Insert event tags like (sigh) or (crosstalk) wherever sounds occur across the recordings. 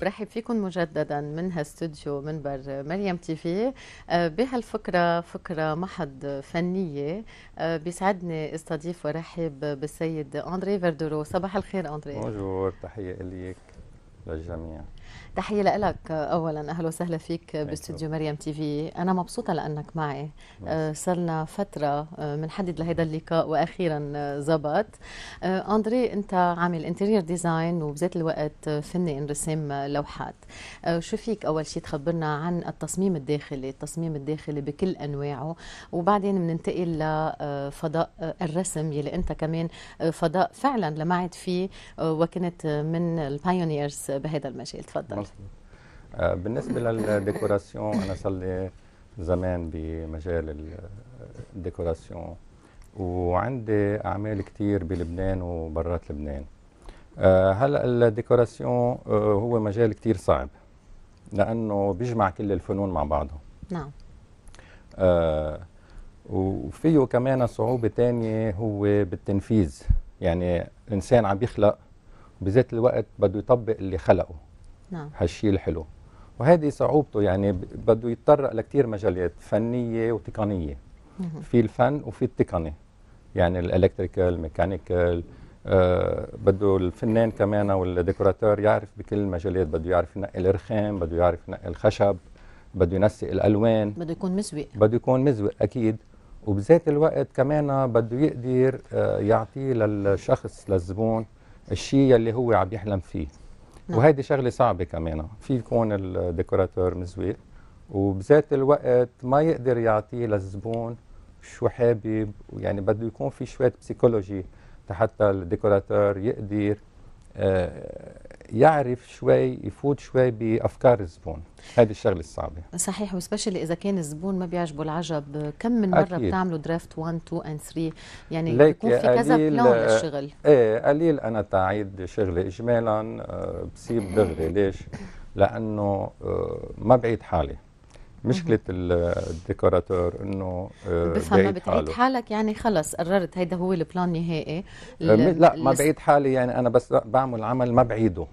برحب فيكم مجددا من هالستوديو منبر مريم تي في آه، بهالفكرة فكرة محض فنية آه، بيسعدني استضيف ورحب بالسيد أندري فيردورو صباح الخير أندري بونجور تحية إليك للجميع تحية لك أولا أهلا وسهلا فيك باستديو مريم تي في أنا مبسوطة لأنك معي آه، صرنا فترة بنحدد آه، لهذا اللقاء وأخيرا آه، زبط أندري أنت عامل انتريير ديزاين وبذات الوقت فنان رسام لوحات شو فيك أول شيء تخبرنا عن التصميم الداخلي التصميم الداخلي بكل أنواعه وبعدين بننتقل لفضاء الرسم يلي أنت كمان فضاء فعلا لمعت فيه وكنت من البايونيرز بهذا المجال تفضل تفضل آه، بالنسبه للديكوراسيون انا صار لي زمان بمجال الديكوراسيون وعندي اعمال كثير بلبنان وبرات لبنان آه، هلا الديكوراسيون آه، هو مجال كثير صعب لانه بيجمع كل الفنون مع بعضها نعم آه وفيه كمان صعوبة ثانيه هو بالتنفيذ يعني الإنسان عم يخلق بذات الوقت بده يطبق اللي خلقه نعم هالشيء الحلو وهذه صعوبته يعني بده يتطرق لكثير مجالات فنيه وتقنيه في الفن وفي التقني يعني الالكتريكال ميكانيكال آه بده الفنان كمان والديكوراتور يعرف بكل المجالات بده يعرف ينقي الرخام بده يعرف ينقي الخشب بده ينسق الالوان بده يكون مزوق بده يكون مزوق اكيد وبذات الوقت كمان بده يقدر آه يعطيه للشخص للزبون الشيء اللي هو عم يحلم فيه نعم. وهيدي شغله صعبه كمان في يكون الديكوراتور مزويل وبذات الوقت ما يقدر يعطيه للزبون شو حابب يعني بده يكون في شويه بسيكولوجي حتى الديكوراتور يقدر آه، يعرف شوي يفوت شوي بافكار الزبون هذه الشغله الصعبه صحيح وسبيشلي اذا كان الزبون ما بيعجبه العجب كم من مره أكيد. بتعملوا درافت 1 2 اند 3 يعني بيكون في كذا بلون آه، للشغل ايه قليل انا تعيد شغلي اجمالا آه، بسيب بصيب دغري (laughs) ليش لانه آه، ما بعيد حالي مشكلة الديكوراتور انه بفهم ما بتعيد حالك يعني خلص قررت هيدا هو البلان النهائي لا ما بعيد حالي يعني انا بس بعمل عمل ما بعيده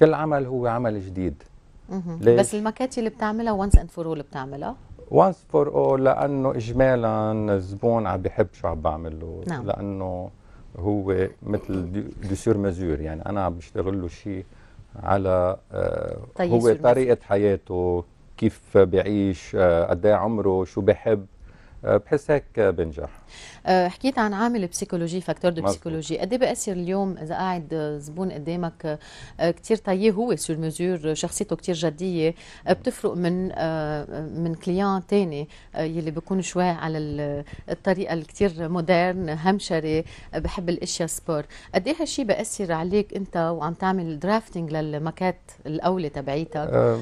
كل عمل هو عمل جديد ليش؟ بس المكاتي اللي بتعملها وانس اند فور اول بتعملها وانس فور اول لانه اجمالا الزبون عم بحب شو عم بعمل له نعم. لانه هو مثل دو سور مزور يعني انا عم بشتغل له شيء على آه طيب هو طريقه حياته كيف بيعيش آه قد إيه عمره شو بحب آه بحس هيك بنجح آه، حكيت عن عامل بسيكولوجي فاكتور دو بسيكولوجي قد ايه بأثر اليوم اذا قاعد آه، زبون قدامك آه، كثير طيب هو سور مزور شخصيته كثير جديه بتفرق من من كليان ثاني يلي بيكون شوي على الطريقه الكثير مودرن همشري بحب الاشياء سبور قد ايه هالشيء بأثر عليك انت وعم تعمل درافتنج للمكات الاولى تبعيتك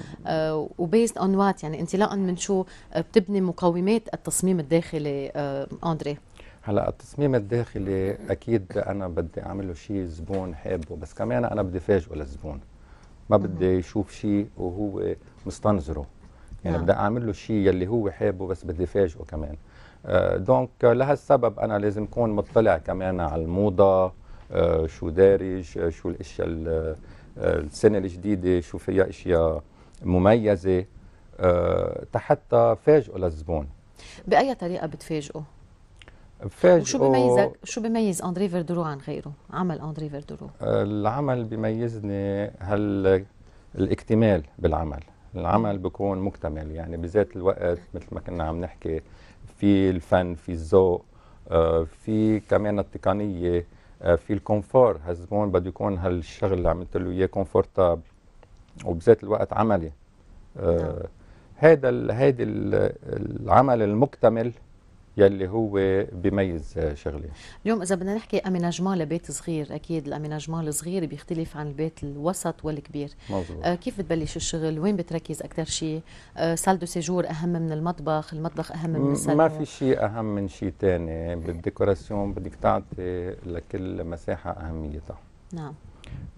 وبيست اون وات يعني انطلاقا من شو بتبني مقومات التصميم الداخلي اندري هلا التصميم الداخلي اكيد انا بدي اعمل له شيء الزبون حابه بس كمان انا بدي فاجئه للزبون ما بدي يشوف شيء وهو مستنظره يعني نعم. بدي اعمل له شيء يلي هو حابه بس بدي فاجئه كمان آه دونك لهالسبب انا لازم اكون مطلع كمان على الموضه آه شو دارج آه، شو الاشياء آه، السنه الجديده شو فيها اشياء مميزه آه حتى فاجئه للزبون باي طريقه بتفاجئه فاج شو بيميزك شو بيميز اندري فيردرو عن غيره عمل اندري فيردرو آه، العمل بيميزني هال الاكتمال بالعمل العمل بيكون مكتمل يعني بذات الوقت مثل ما كنا عم نحكي في الفن في الذوق آه، في كمان التقنيه آه، في الكونفور هالزبون بده يكون هالشغل اللي عملت له اياه كونفورتابل وبذات الوقت عملي هذا نعم. هذا العمل المكتمل يلي هو بميز شغلي اليوم اذا بدنا نحكي اميناجمون لبيت صغير اكيد الاميناجمون الصغير بيختلف عن البيت الوسط والكبير مظبوط آه كيف بتبلش الشغل وين بتركز اكثر شيء آه سال دو سيجور اهم من المطبخ المطبخ اهم من السال ما في شيء اهم من شيء ثاني بالديكوراسيون بدك تعطي لكل مساحه اهميتها نعم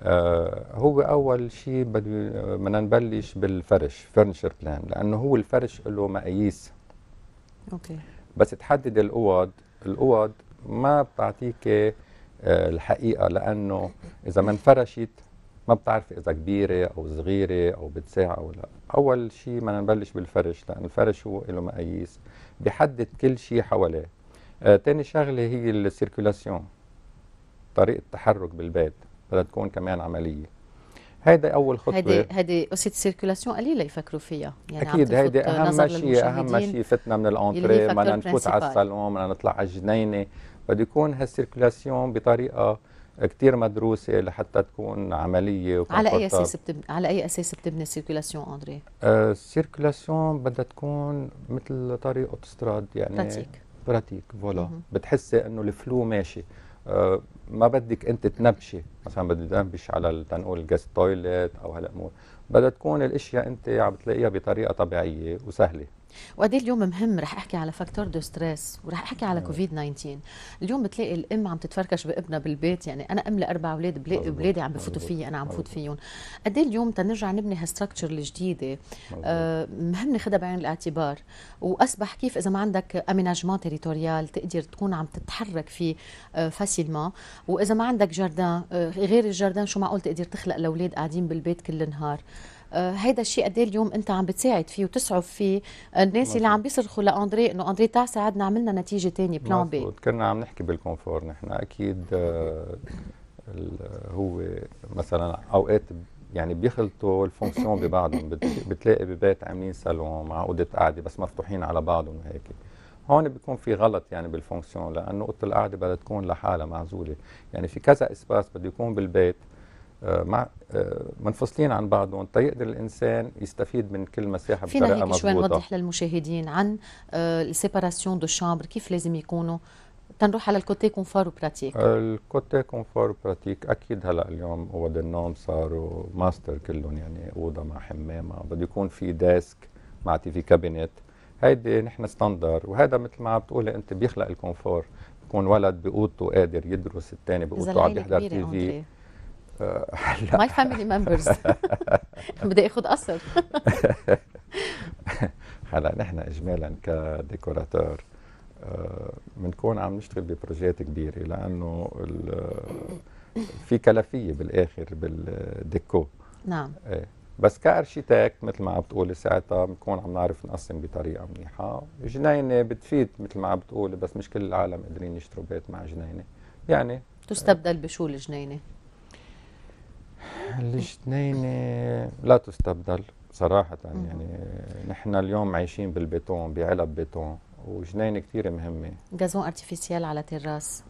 آه هو اول شيء بدنا نبلش بالفرش فرنشر بلان لانه هو الفرش له مقاييس اوكي بس تحدد الاوض الاوض ما بتعطيك آه، الحقيقه لانه اذا ما انفرشت ما بتعرف اذا كبيره او صغيره او بتساع او لا اول شيء ما نبلش بالفرش لان الفرش هو له مقاييس بيحدد كل شيء حواليه آه تاني شغله هي السيركولاسيون طريقه التحرك بالبيت بدها تكون كمان عمليه هيدا اول خطوه هيدي هيدي قصه السيركولاسيون قليله يفكروا فيها يعني اكيد هيدي اهم شيء اهم شيء فتنا من الانتري بدنا نفوت على الصالون بدنا نطلع على الجنينه بده يكون هالسيركولاسيون بطريقه كثير مدروسه لحتى تكون عمليه وكمفورتاب. على اي اساس بتب... على اي اساس بتبني السيركولاسيون اندري؟ السيركولاسيون آه، بدها تكون مثل طريق اوتوستراد يعني براتيك براتيك فولا بتحسي انه الفلو ماشي آه، ما بدك انت تنبشي مثلا بدي تنبش على تنقول الجاز تويلت او هالامور بدها تكون الاشياء انت عم تلاقيها بطريقه طبيعيه وسهله وقد اليوم مهم رح احكي على فاكتور دو ستريس ورح احكي على آه. كوفيد 19 اليوم بتلاقي الام عم تتفركش بابنها بالبيت يعني انا ام لاربع اولاد بلاقي اولادي عم بفوتوا فيي انا عم بفوت فيهم قد اليوم تنرجع نبني هالستركتشر الجديده آه مهم ناخذها بعين الاعتبار واصبح كيف اذا ما عندك اميناجمون تريتوريال تقدر تكون عم تتحرك فيه فاسيلمون آه، واذا ما عندك جاردان آه، غير الجاردان شو معقول تقدر تخلق لاولاد قاعدين بالبيت كل النهار آه، هيدا الشيء قد إيه اليوم انت عم بتساعد فيه وتسعف فيه الناس اللي عم بيصرخوا لاندري انه اندري تعال ساعدنا عملنا نتيجه ثانيه بلان بي كنا عم نحكي بالكونفور نحن اكيد آه، هو مثلا اوقات يعني بيخلطوا الفونكسيون (laughs) ببعضهم بتلاقي ببيت عاملين سالون مع اوضه قعده بس مفتوحين على بعضهم وهيك هون بيكون في غلط يعني بالفونكسيون لانه اوضه القعده بدها تكون لحالها معزوله يعني في كذا اسباس بده يكون بالبيت آه، مع آه، منفصلين عن بعضهم تيقدر طيب، الانسان يستفيد من كل مساحه بطريقه مضبوطه فينا هيك شوي نوضح للمشاهدين عن آه، السيباراسيون دو شامبر كيف لازم يكونوا تنروح على الكوتي كونفور وبراتيك الكوتي كونفور وبراتيك اكيد هلا اليوم اوض النوم صاروا ماستر كلهم يعني اوضه مع حمام بده يكون في ديسك مع تي في كابينت هيدي نحن ستاندر وهذا مثل ما عم بتقولي انت بيخلق الكونفور يكون ولد باوضته قادر يدرس الثاني باوضته عم يحضر تي في ماي فاميلي ممبرز بدي اخذ قصر (laughs) هلا نحن اجمالا كديكوراتور آه، بنكون عم نشتغل ببروجيات كبيره لانه في كلفيه بالاخر بالديكو نعم ايه بس كارشيتكت مثل ما عم بتقولي ساعتها بنكون عم نعرف نقسم بطريقه منيحه جنينه بتفيد مثل ما عم بتقولي بس مش كل العالم قادرين يشتروا بيت مع جنينه يعني تستبدل بشو الجنينه الاثنين لا تستبدل صراحة يعني نحن اليوم عايشين بالبيتون بعلب بيتون وجنينة كثير مهمة جازون ارتيفيسيال على تراس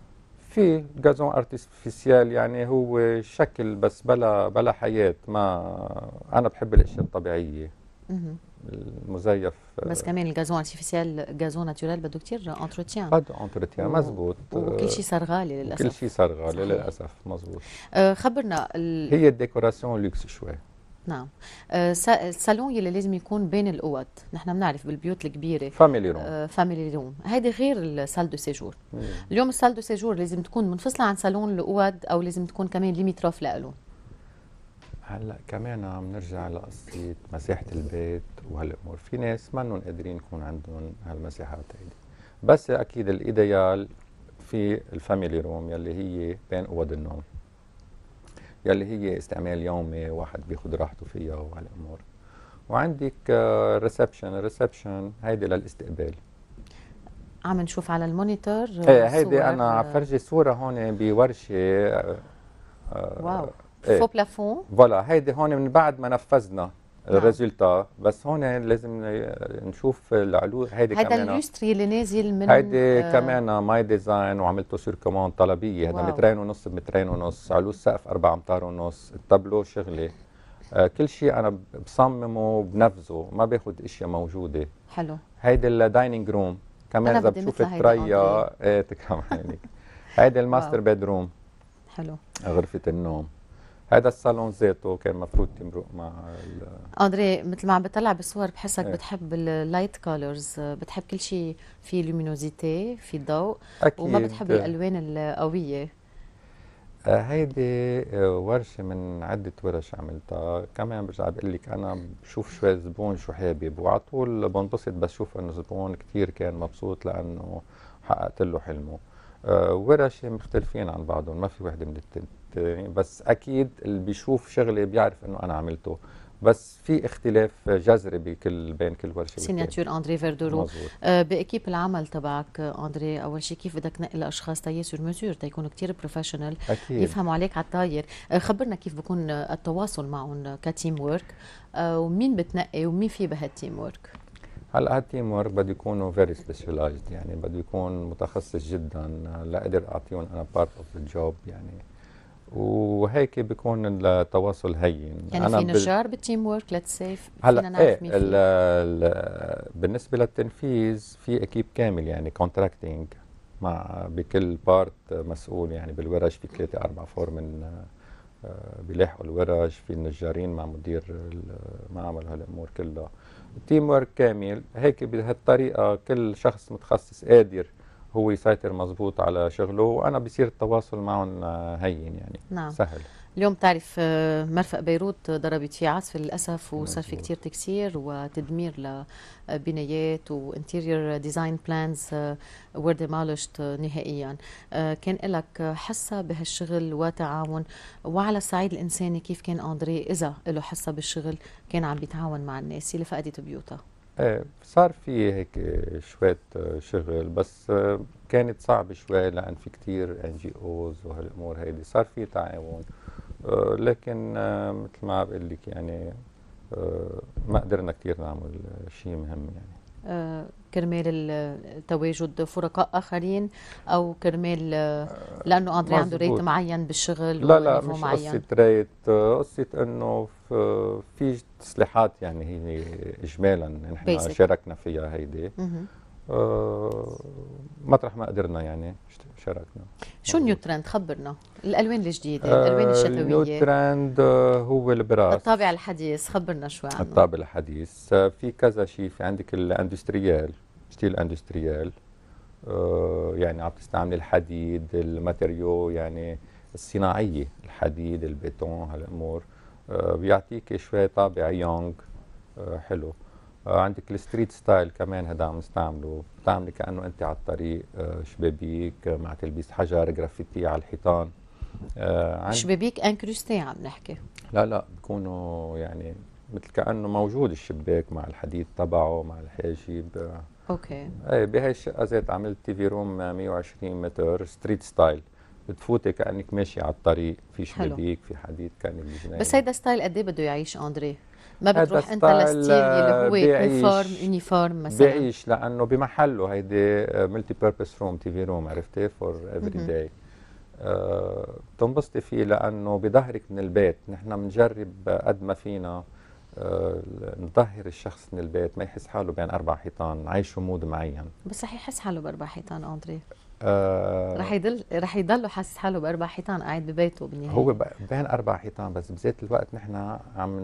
في جازون ارتيفيسيال يعني هو شكل بس بلا بلا حياة ما أنا بحب الأشياء الطبيعية المزيف آه، بس كمان الغازون ارتيفيسيال غازون ناتورال بده كثير انتروتيان بده انتروتيان مزبوط وكل شيء صار غالي آه، للاسف كل شيء صار غالي للاسف مزبوط أه خبرنا ال... هي الديكوراسيون لوكس شوي نعم آه، الصالون يلي لازم يكون بين الاوض نحن بنعرف بالبيوت الكبيره فاميلي روم فاميلي روم هيدي غير السال دو سيجور اليوم السال دو سيجور لازم تكون منفصله عن صالون الاوض او لازم تكون كمان ليميتروف لإلهم هلا كمان عم نرجع لقصه مساحه البيت وهالامور في ناس انهم قادرين يكون عندهم هالمساحات هيدي بس اكيد الايديال في الفاميلي روم يلي هي بين اوض النوم يلي هي استعمال يومي واحد بياخذ راحته فيها وهالامور وعندك ريسبشن آه، الريسبشن هيدي للاستقبال عم نشوف على المونيتور آه، ايه هيدي انا عم آه. فرجي صوره هون بورشه واو ايه. فو بلافون فوالا هيدي هون من بعد ما نفذنا نعم. الريزلتا بس هون لازم نشوف العلو هيدي هيدا كمان هيدا اليوستري اللي نازل من هيدي آه كمان ماي ديزاين وعملته سير كوموند طلبيه هذا مترين ونص بمترين ونص علو السقف أربع امتار ونص التابلو شغلي آه كل شيء انا بصممه وبنفذه ما باخذ اشياء موجوده حلو هيدي الدايننج روم كمان اذا بتشوف التريا ايه تكرم عينك (laughs) هيدي الماستر بيدروم حلو غرفه النوم هذا الصالون ذاته كان المفروض تمرق مع اندري مثل ما عم بطلع بالصور بحسك ايه. بتحب اللايت كولرز بتحب كل شيء في لومينوزيتي في ضوء أكيد. وما بتحب الالوان القويه آه، هيدي آه، ورشة من عدة ورش عملتها كمان برجع بقول لك أنا بشوف شوي الزبون شو حابب وعلى طول بنبسط بشوف إنه الزبون كثير كان مبسوط لأنه حققت له حلمه آه، ورش مختلفين عن بعضهم ما في وحدة من التانية بس اكيد اللي بيشوف شغلي بيعرف انه انا عملته بس في اختلاف جذري بكل بين كل ورشه سيناتور اندري فيردورو باكيب العمل تبعك اندري اول شيء كيف بدك تنقي الاشخاص تاي سور مزور تيكونوا كثير بروفيشنال يفهموا عليك على الطاير آه، خبرنا كيف بكون التواصل معهم كتيم وورك آه، ومين بتنقي ومين في بهالتيم وورك هلا هالتيم وورك بده يكونوا فيري سبيشلايزد يعني بده يكون متخصص جدا آه، لاقدر اعطيهم انا بارت اوف ذا جوب يعني وهيك بيكون التواصل هين يعني أنا في نجار بالتيم ورك سي هلا ايه مين ال بالنسبه للتنفيذ في اكيب كامل يعني كونتراكتنج مع بكل بارت مسؤول يعني بالورش في ثلاثه اربع فورمن آه، بيلاحقوا الورش في النجارين مع مدير المعمل هالامور كلها التيم ورك كامل هيك بهالطريقه كل شخص متخصص قادر هو يسيطر مظبوط على شغله وانا بصير التواصل معهم آه، هين يعني نعم. سهل اليوم تعرف آه، مرفق بيروت ضربت فيه عاصفه للاسف وصار في كثير تكسير وتدمير لبنايات آه، وانتيريور ديزاين بلانز وير ديمولشت نهائيا كان لك حصه بهالشغل وتعاون وعلى الصعيد الانساني كيف كان اندري اذا له حصه بالشغل كان عم بيتعاون مع الناس اللي فقدت بيوتها ايه صار في هيك شوية آه، شغل بس آه، كانت صعبة شوي لأن في كتير ان جي اوز وهالأمور هيدي صار في تعاون آه، لكن مثل ما بقول لك يعني ما قدرنا كتير نعمل شيء مهم يعني كرمال تواجد فرقاء اخرين او كرمال لانه اندري عنده ريت معين بالشغل لا لا مش معين. قصه ريت قصه انه في تسليحات يعني هي اجمالا نحن شاركنا فيها هيدي آه، مطرح ما قدرنا يعني شاركنا شو النيو ترند خبرنا الالوان الجديده آه، الالوان الشتويه النيو ترند آه، هو البراس الطابع الحديث خبرنا شوي عنه الطابع الحديث في كذا شيء في عندك الاندستريال ستيل اندستريال يعني عم تستعمل الحديد الماتيريو يعني الصناعيه الحديد البيتون هالامور بيعطيك شوي طابع يونغ حلو آه، عندك الستريت ستايل كمان هذا عم نستعمله بتعملي كانه انت على الطريق آه، شبابيك آه، مع تلبيس حجر جرافيتي على الحيطان عند... شبابيك انكروستي عم نحكي لا لا بكونوا يعني مثل كانه موجود الشباك مع الحديد تبعه مع الحاجب اوكي ايه بهي الشقه زيت عملت تي في روم 120 متر ستريت ستايل بتفوتي كانك ماشي على الطريق في شبابيك في حديد كان بس هيدا ستايل قد ايه بده يعيش اندري ما بتروح انت للستيل اللي هو يونيفورم يونيفورم مثلا بيعيش لانه بمحله هيدي ملتي بيربس روم تي في روم عرفتي فور افري داي بتنبسطي فيه لانه بظهرك من البيت نحن بنجرب قد ما فينا نظهر آه، نطهر الشخص من البيت ما يحس حاله بين اربع حيطان عايشه مود معين بس رح يحس حاله باربع حيطان اندري آه رح يضل رح يضله حاسس حاله باربع حيطان قاعد ببيته بالنهايه هو بين اربع حيطان بس بذات الوقت نحن عم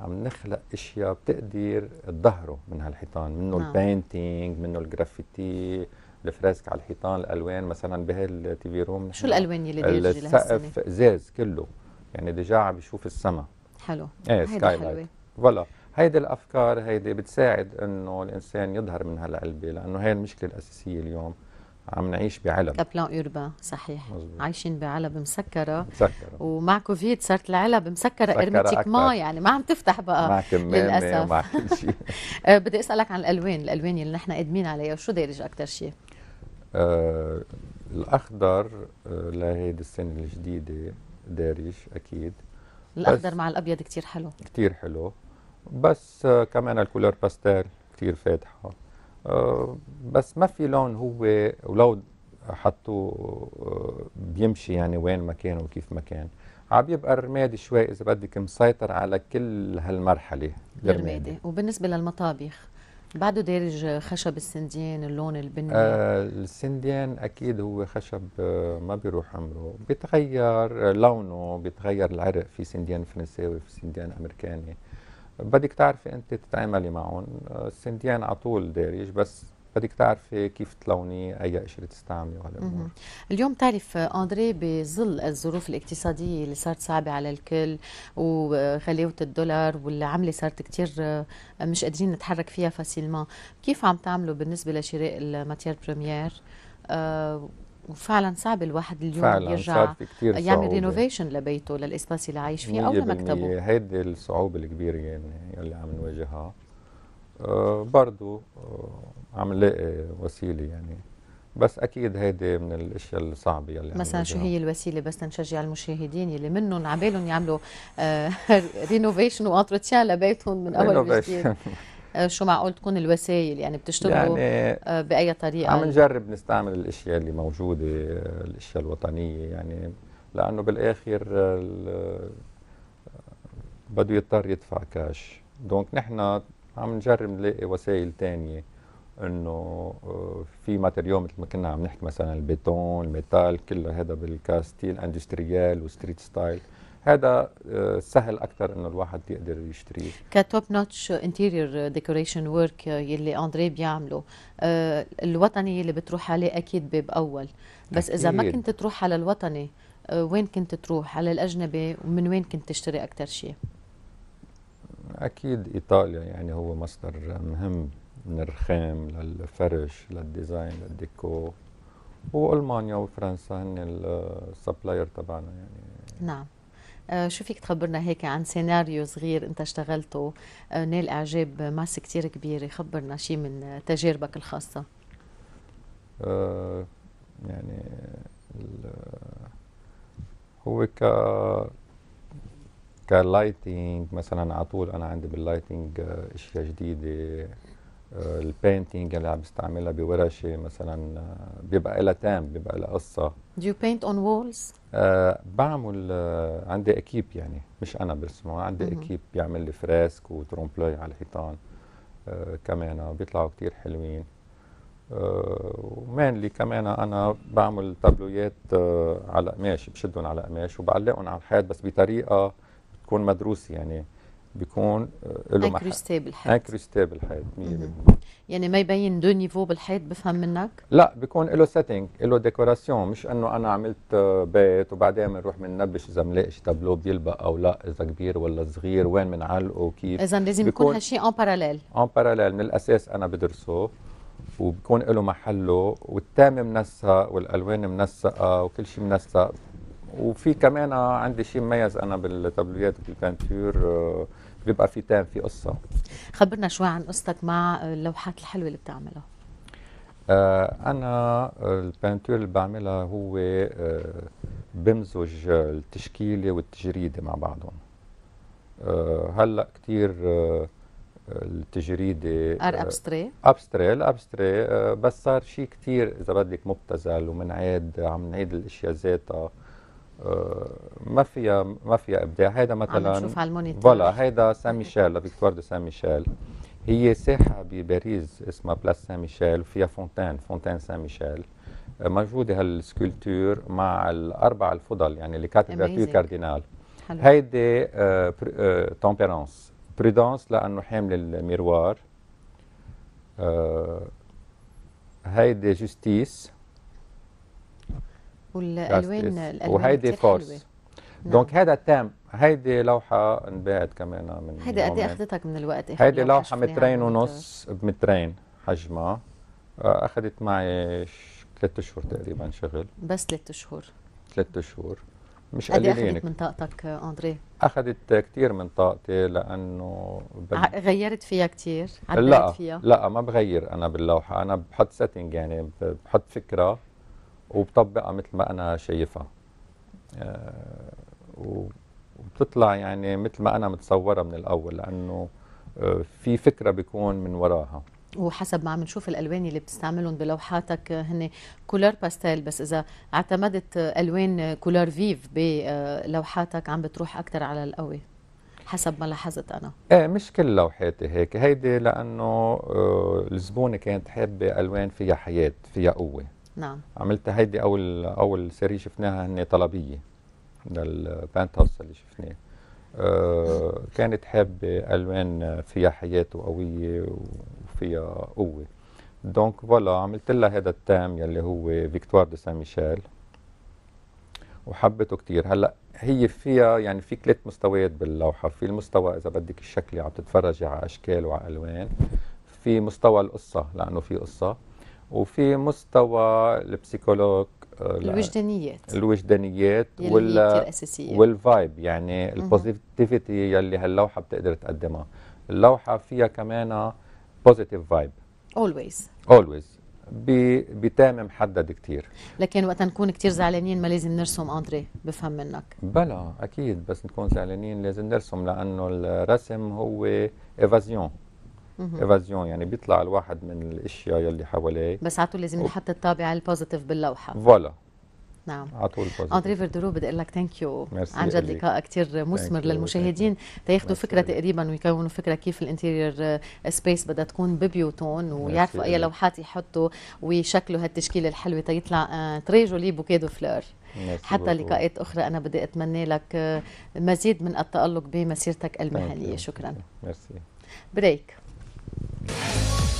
عم نخلق اشياء بتقدر تظهره من هالحيطان منه نعم. البينتينج منه الجرافيتي الفريسك على الحيطان الالوان مثلا بهالتي في روم شو الالوان اللي ديجي السقف ازاز كله يعني ديجا عم السما حلو ايه سكاي لايت فوالا هيدي الافكار هيدي بتساعد انه الانسان يظهر من هالعلبه لانه هي المشكله الاساسيه اليوم عم نعيش بعلب كابلان اوربان صحيح مزبوط. عايشين بعلب مسكره مسكره ومع كوفيد صارت العلب مسكره ما يعني ما عم تفتح بقى مع للاسف ومع كل شيء (laughs) أه، بدي اسالك عن الالوان الالوان اللي نحن قادمين عليها وشو دارج اكثر شيء آه الاخضر أه، لهيدي السنه الجديده دارج اكيد الاخضر مع الابيض كثير حلو كثير حلو بس آه كمان الكولر باستيل كثير فاتحه آه، بس ما في لون هو ولو حطوه آه، بيمشي يعني وين ما كان وكيف ما كان عم يبقى الرمادي شوي اذا بدك مسيطر على كل هالمرحله الرمادي وبالنسبه للمطابخ بعده دارج خشب السنديان اللون البني آه السنديان اكيد هو خشب آه، ما بيروح عمره بيتغير لونه بيتغير العرق في سنديان فرنساوي في سنديان امريكاني بدك تعرفي انت تتعاملي معهم السنديان على طول دارج بس بدك تعرفي كيف تلوني اي قشره تستعملي وهالامور اليوم تعرف اندري بظل الظروف الاقتصاديه اللي صارت صعبه على الكل وغلاوه الدولار والعمله صارت كثير آه، مش قادرين نتحرك فيها فاسيلمون كيف عم تعملوا بالنسبه لشراء الماتير بريمير آه، وفعلا صعب الواحد اليوم فعلا يرجع صار في كتير يعمل يعني رينوفيشن لبيته للاسباس اللي عايش فيه او لمكتبه هيدي الصعوبه الكبيره يعني اللي عم نواجهها أه برضه أه عم نلاقي وسيله يعني بس اكيد هيدي من الاشياء الصعبه يلي مثلا شو هي الوسيله بس نشجع المشاهدين يلي منهم على بالهم يعملوا آه رينوفيشن (laughs) وانترتيان لبيتهم من اول وجديد (laughs) شو معقول تكون الوسائل يعني بتشتغلوا يعني آه، باي طريقه عم نجرب نستعمل الاشياء اللي موجوده الاشياء الوطنيه يعني لانه بالاخر بده يضطر يدفع كاش دونك نحن عم نجرب نلاقي وسائل ثانيه انه آه، في ماتيريال مثل ما كنا عم نحكي مثلا البيتون الميتال كله هذا بالكاستيل اندستريال وستريت ستايل هذا آه، سهل اكثر انه الواحد يقدر يشتريه كتوب نوتش انتيرير ديكوريشن ورك يلي اندري بيعمله آه، الوطني يلي بتروح عليه اكيد باب اول بس أكيد. اذا ما كنت تروح على الوطني آه، وين كنت تروح على الاجنبي ومن وين كنت تشتري اكثر شيء اكيد ايطاليا يعني هو مصدر مهم من الرخام للفرش للديزاين للديكو والمانيا وفرنسا هن السبلاير تبعنا يعني نعم آه، شو فيك تخبرنا هيك عن سيناريو صغير انت اشتغلته آه، نال اعجاب ماس كتير كبيره خبرنا شيء من تجاربك الخاصه آه، يعني هو ك كلايتنج مثلا على طول انا عندي باللايتنج اشياء جديده آه، البينتينج اللي عم بستعملها بورشي مثلا آه، بيبقى لها تام بيبقى لها قصه Do you paint on walls؟ آه بعمل آه عندي اكيب يعني مش انا برسمه عندي اكيب بيعمل لي فريسك وترومبلوي على الحيطان آه كمان بيطلعوا كتير حلوين آه ومينلي كمان انا بعمل تابلويات آه على قماش بشدهم على قماش وبعلقهم على الحيط بس بطريقه بتكون مدروسه يعني بيكون آه، له محل ستابل بالحيط انكري بالحيط 100% يعني ما يبين دو نيفو بالحيط بفهم منك؟ لا بيكون له سيتنج له ديكوراسيون مش انه انا عملت آه، بيت وبعدين بنروح بننبش اذا بنلاقي شي تابلو بيلبق او لا اذا كبير ولا صغير وين بنعلقه كيف اذا لازم يكون هالشيء اون باراليل اون باراليل من الاساس انا بدرسه وبكون له محله والتام منسق والالوان منسقه وكل شيء منسق وفي كمان آه، عندي شيء مميز انا بالتابلويات بالبانتور بيبقى في تام في قصه خبرنا شوي عن قصتك مع اللوحات الحلوه اللي بتعملها آه انا البانتور اللي بعملها هو آه بمزج التشكيله والتجريده مع بعضهم آه هلا كثير آه،, آه ار ابستري ابستري الابستري آه، بس صار شيء كثير اذا بدك مبتذل ومنعاد عم نعيد الاشياء ذاتها ما فيها ما فيها ابداع هذا مثلا على فوالا هيدا سان ميشيل لفيكتوار دو سان ميشيل هي ساحه بباريس اسمها بلاس سان ميشيل وفيها فونتان فونتان سان ميشيل موجوده هالسكولتور مع الاربع الفضل يعني اللي كاتب كاردينال هيدي آه آه بريدانس لانه حامل الميروار آه، هيدي جستيس والالوان الالوان وهيدي فورس دونك هذا التام هيدي لوحه انباعت كمان من هيدي قد ايه اخذتك من الوقت هيدي لوحه مترين يعني ونص بمترين حجمها آه، اخذت معي ثلاث شهور تقريبا شغل بس ثلاث شهور ثلاث شهور مش إيه قليلين اخذت من طاقتك اندري اخذت كثير من طاقتي لانه بد... غيرت فيها كثير عدلت فيها لا لا ما بغير انا باللوحه انا بحط سيتنج يعني بحط فكره وبطبقها مثل ما انا شايفها آه، وبتطلع يعني مثل ما انا متصوره من الاول لانه آه، في فكره بيكون من وراها وحسب ما عم نشوف الالوان اللي بتستعملهم بلوحاتك آه، هن كولر باستيل بس اذا اعتمدت الوان كولر فيف بلوحاتك عم بتروح اكثر على القوي حسب ما لاحظت انا ايه مش كل لوحاتي هيك هيدي لانه الزبونه كانت حابه الوان فيها حياه فيها قوه نعم عملت هيدي اول اول سيري شفناها هن طلبيه للبانت هاوس اللي شفناه آه كانت حابه الوان فيها حياه وقويه وفيها قوه دونك فوالا عملت لها هذا التام يلي هو فيكتوار دو سان ميشيل وحبته كثير هلا هي فيها يعني في ثلاث مستويات باللوحه في المستوى اذا بدك الشكلي عم تتفرجي على اشكال وعلى الوان في مستوى القصه لانه في قصه وفي مستوى البسيكولوج آه، الوجدانيات الوجدانيات وال والفايب يعني البوزيتيفيتي يلي هاللوحه بتقدر تقدمها اللوحه فيها كمان بوزيتيف فايب اولويز اولويز بتام محدد كتير لكن وقت نكون كتير زعلانين ما لازم نرسم اندري بفهم منك بلا اكيد بس نكون زعلانين لازم نرسم لانه الرسم هو ايفازيون ايفازيون يعني بيطلع الواحد من الاشياء يلي حواليه بس على طول لازم نحط الطابع البوزيتيف باللوحه فوالا نعم على طول اندري فيردرو بدي اقول لك ثانك يو عن جد لقاء كثير مثمر للمشاهدين تياخذوا فكره تقريبا ويكونوا فكره كيف الانتيرير سبيس uh, بدها تكون ببيوتون ويعرفوا اي لوحات يحطوا ويشكلوا هالتشكيله الحلوه تيطلع تري جولي بوكي دو فلور حتى لقاءات اخرى انا بدي اتمنى لك uh, مزيد من التالق بمسيرتك المهنيه شكرا ميرسي بريك えっ